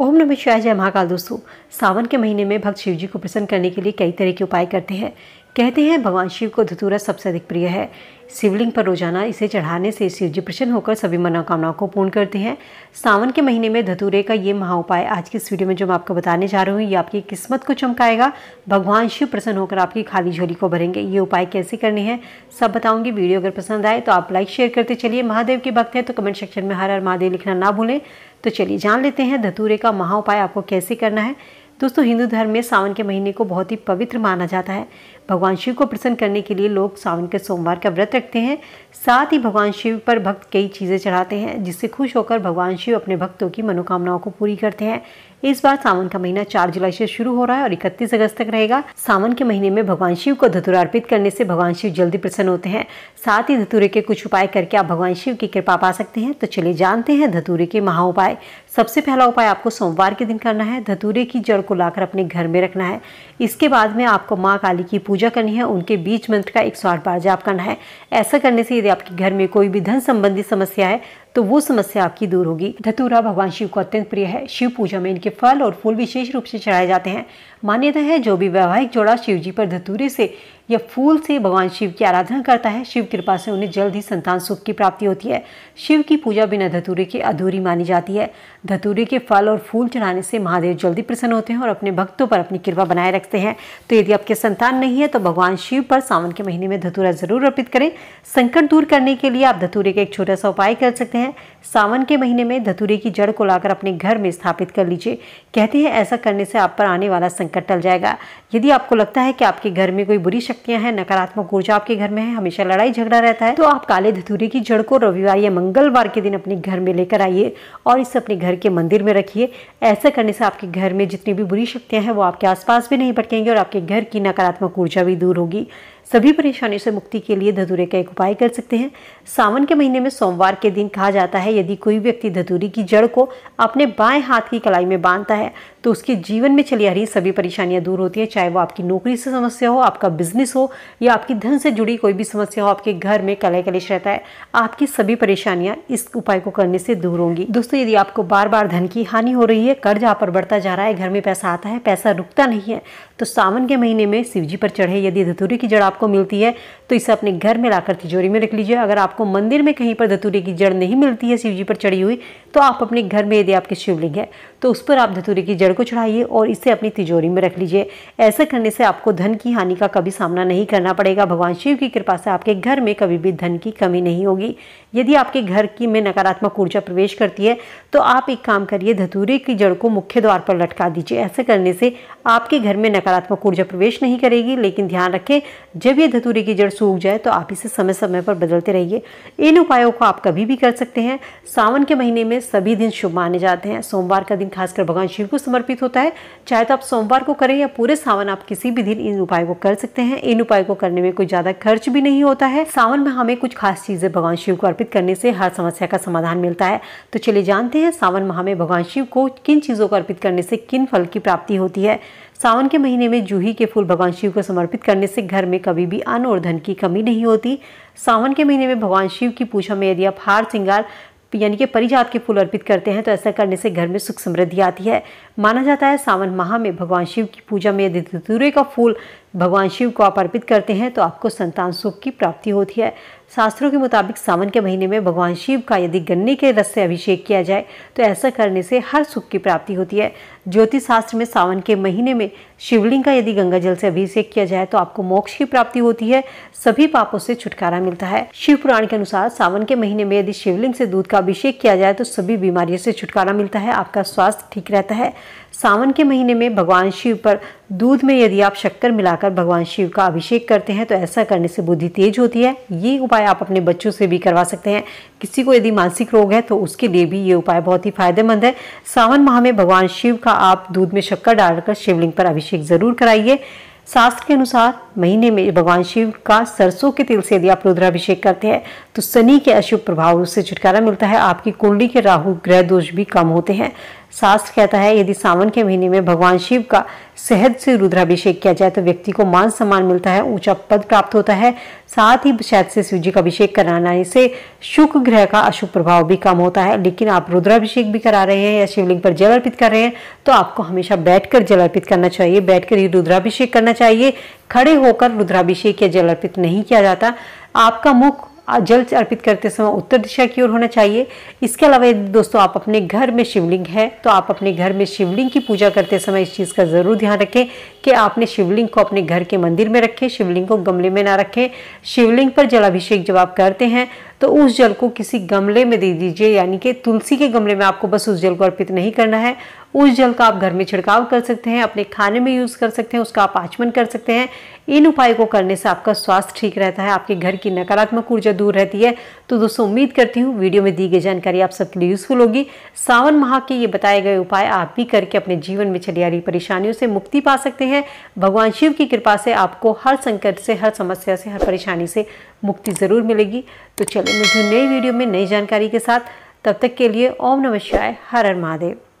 ओम नमः शिवाय जय महाकाल दोस्तों सावन के महीने में भक्त शिव जी को प्रसन्न करने के लिए कई तरह के उपाय करते हैं कहते हैं भगवान शिव को धतूरा सबसे अधिक प्रिय है शिवलिंग पर रोजाना इसे चढ़ाने से शिव जी प्रसन्न होकर सभी मनोकामनाओं को पूर्ण करते हैं सावन के महीने में धतूरे का ये महा उपाय आज की इस वीडियो में जो मैं आपको बताने जा रहा हूँ ये आपकी किस्मत को चमकाएगा भगवान शिव प्रसन्न होकर आपकी खाली झोली को भरेंगे ये उपाय कैसे करने हैं सब बताऊँगी वीडियो अगर पसंद आए तो आप लाइक शेयर करते चलिए महादेव के भक्त हैं तो कमेंट सेक्शन में हर हर महादेव लिखना ना भूलें तो चलिए जान लेते हैं धतूरे का महा उपाय आपको कैसे करना है दोस्तों हिंदू धर्म में सावन के महीने को बहुत ही पवित्र माना जाता है भगवान शिव को प्रसन्न करने के लिए लोग सावन के सोमवार का व्रत रखते हैं साथ ही भगवान शिव पर भक्त कई चीज़ें चढ़ाते हैं जिससे खुश होकर भगवान शिव अपने भक्तों की मनोकामनाओं को पूरी करते हैं इस बार सावन का महीना चार जुलाई से शुरू हो रहा है और इकतीस अगस्त तक रहेगा सावन के महीने में भगवान शिव को धतुरा अर्पित करने से भगवान शिव जल्दी प्रसन्न होते हैं साथ ही धतुरे के कुछ उपाय करके आप भगवान शिव की कृपा पा सकते हैं तो चलिए जानते हैं धतुरे के महा उपाय सबसे पहला उपाय आपको सोमवार के दिन करना है धतुरे की जड़ को लाकर अपने घर में रखना है इसके बाद में आपको माँ काली की पूजा करनी है उनके बीच मंत्र का एक बार जाप करना है ऐसा करने से यदि आपके घर में कोई भी धन संबंधी समस्या है तो वो समस्या आपकी दूर होगी धतूरा भगवान शिव को अत्यंत प्रिय है शिव पूजा में इनके फल और फूल विशेष रूप से चढ़ाए जाते हैं मान्यता है जो भी वैवाहिक जोड़ा शिव जी पर धतूरे से या फूल से भगवान शिव की आराधना करता है शिव कृपा से उन्हें जल्द ही संतान सुख की प्राप्ति होती है शिव की पूजा बिना धतूरे के अधूरी मानी जाती है धतूरे के फल और फूल चढ़ाने से महादेव जल्दी प्रसन्न होते हैं और अपने भक्तों पर अपनी कृपा बनाए रखते हैं तो यदि आपके संतान नहीं है तो भगवान शिव पर सावन के महीने में धतूरा जरूर अर्पित करें संकट दूर करने के लिए आप धतूरे का एक छोटा सा उपाय कर सकते हैं हैं सावन के महीने में धतूरे की जड़ को लाकर अपने घर में स्थापित कर लीजिए कहते हैं ऐसा करने से आप पर आने वाला संकट टल जाएगा यदि आपको लगता है कि आपके घर में कोई बुरी शक्तियां हैं नकारात्मक ऊर्जा आपके घर में है हमेशा लड़ाई झगड़ा रहता है तो आप काले धतूरे की जड़ को रविवार या मंगलवार के दिन अपने घर में लेकर आइए और इसे अपने घर के मंदिर में रखिए ऐसा करने से आपके घर में जितनी भी बुरी शक्तियाँ हैं वो आपके आसपास भी नहीं भटकेंगी और आपके घर की नकारात्मक ऊर्जा भी दूर होगी सभी परेशानियों से मुक्ति के लिए धतूरे का एक उपाय कर सकते हैं सावन के महीने में सोमवार के दिन कहा जाता है यदि कोई व्यक्ति धतूरी की जड़ को अपने बाएं हाथ की कलाई में बांधता है तो उसके जीवन में चली आ रही सभी परेशानियां दूर होती हैं चाहे वो आपकी नौकरी से समस्या हो आपका बिजनेस हो या आपकी धन से जुड़ी कोई भी समस्या हो आपके घर में कलह कलेश रहता है आपकी सभी परेशानियां इस उपाय को करने से दूर होंगी दोस्तों यदि आपको बार बार धन की हानि हो रही है कर्ज आप पर बढ़ता जा रहा है घर में पैसा आता है पैसा रुकता नहीं है तो सावन के महीने में शिवजी पर चढ़े यदि धतूरे की जड़ आपको मिलती है तो इसे अपने घर में लाकर तिजोरी में रख लीजिए अगर आपको मंदिर में कहीं पर धतूरे की जड़ नहीं मिलती है शिवजी पर चढ़ी हुई तो आप अपने घर में यदि आपके शिवलिंग है तो उस पर आप धतूरे की जड़ शेयर को चढ़ाइए और इसे अपनी तिजोरी में रख लीजिए ऐसा करने से आपको धन की हानि का कभी सामना नहीं करना पड़ेगा भगवान शिव की कृपा से आपके घर में कभी भी धन की कमी नहीं होगी यदि आपके घर की में नकारात्मक ऊर्जा प्रवेश करती है तो आप एक काम करिए धतूरे की जड़ को मुख्य द्वार पर लटका दीजिए ऐसा करने से आपके घर में नकारात्मक ऊर्जा प्रवेश नहीं करेगी लेकिन ध्यान रखें जब ये धतूरे की जड़ सूख जाए तो आप इसे समय समय पर बदलते रहिए इन उपायों को आप कभी भी कर सकते हैं सावन के महीने में सभी दिन शुभ माने जाते हैं सोमवार का दिन खासकर भगवान शिव को समर्पित समर्पित होता है चाहे तो आप सोमवार को करें या पूरे सावन आप किसी भी दिन इन उपाय को कर सकते हैं इन उपाय को करने में कोई ज्यादा खर्च भी नहीं होता है सावन में हमें कुछ खास चीजें भगवान शिव को अर्पित करने से हर समस्या का समाधान मिलता है तो चलिए जानते हैं सावन माह में भगवान शिव को किन चीजों को अर्पित करने से किन फल की प्राप्ति होती है सावन के महीने में जूही के फूल भगवान शिव को समर्पित करने से घर में कभी भी अन्न और धन की कमी नहीं होती सावन के महीने में भगवान शिव की पूजा में यदि आप हार श्रृंगार यानी कि परिजात के फूल अर्पित करते हैं तो ऐसा करने से घर में सुख समृद्धि आती है माना जाता है सावन माह में भगवान शिव की पूजा में यदि धतूरे का फूल भगवान शिव को आप अर्पित करते हैं तो आपको संतान सुख की प्राप्ति होती है शास्त्रों के मुताबिक सावन के महीने में भगवान शिव का यदि गन्ने के रस से अभिषेक किया जाए तो ऐसा करने से हर सुख की प्राप्ति होती है ज्योतिष शास्त्र में सावन के महीने में शिवलिंग का यदि गंगा जल से अभिषेक किया जाए तो आपको मोक्ष की प्राप्ति होती है सभी पापों से छुटकारा मिलता है शिव पुराण के अनुसार सावन के महीने में यदि शिवलिंग से दूध का अभिषेक किया जाए तो सभी बीमारियों से छुटकारा मिलता है आपका स्वास्थ्य ठीक रहता है सावन के महीने में भगवान शिव पर दूध में यदि आप शक्कर मिलाकर भगवान शिव का अभिषेक करते हैं तो ऐसा करने से बुद्धि तेज होती है ये उपाय आप अपने बच्चों से भी करवा सकते हैं किसी को यदि मानसिक रोग है तो उसके लिए भी ये उपाय बहुत ही फायदेमंद है सावन माह में भगवान शिव का आप दूध में शक्कर डालकर शिवलिंग पर अभिषेक ज़रूर कराइए शास्त्र के अनुसार महीने में भगवान शिव का सरसों के तिल से यदि आप रुद्राभिषेक करते हैं तो शनि के अशुभ प्रभाव से छुटकारा मिलता है आपकी कुंडली के राहु ग्रह दोष भी कम होते हैं शास्त्र कहता है यदि सावन के महीने में भगवान शिव का सहज से रुद्राभिषेक किया जाए तो व्यक्ति को मान सम्मान मिलता है ऊंचा पद प्राप्त होता है साथ ही शायद से शिव जी का अभिषेक कराने से शुक्र ग्रह का अशुभ प्रभाव भी कम होता है लेकिन आप रुद्राभिषेक भी करा रहे हैं या शिवलिंग पर जल अर्पित कर रहे हैं तो आपको हमेशा बैठकर जल अर्पित करना चाहिए बैठकर ही रुद्राभिषेक करना करना चाहिए खड़े होकर रुद्राभिषेक या जल अर्पित नहीं किया जाता आपका मुख जल अर्पित करते समय उत्तर दिशा की ओर होना चाहिए इसके अलावा यदि दोस्तों आप अपने घर में शिवलिंग है तो आप अपने घर में शिवलिंग की पूजा करते समय इस चीज़ का ज़रूर ध्यान रखें कि आपने शिवलिंग को अपने घर के मंदिर में रखें शिवलिंग को गमले में ना रखें शिवलिंग पर जलाभिषेक जब आप करते हैं तो उस जल को किसी गमले में दे दीजिए यानी कि तुलसी के गमले में आपको बस उस जल को अर्पित नहीं करना है उस जल का आप घर में छिड़काव कर सकते हैं अपने खाने में यूज़ कर सकते हैं उसका आप आचमन कर सकते हैं इन उपायों को करने से आपका स्वास्थ्य ठीक रहता है आपके घर की नकारात्मक ऊर्जा दूर रहती है तो दोस्तों उम्मीद करती हूँ वीडियो में दी गई जानकारी आप सबके लिए यूज़फुल होगी सावन माह के ये बताए गए उपाय आप भी करके अपने जीवन में चली आ रही परेशानियों से मुक्ति पा सकते हैं भगवान शिव की कृपा से आपको हर संकट से हर समस्या से हर परेशानी से मुक्ति ज़रूर मिलेगी तो चलो मिलती नई वीडियो में नई जानकारी के साथ तब तक के लिए ओम नमः शिवाय हर हर महादेव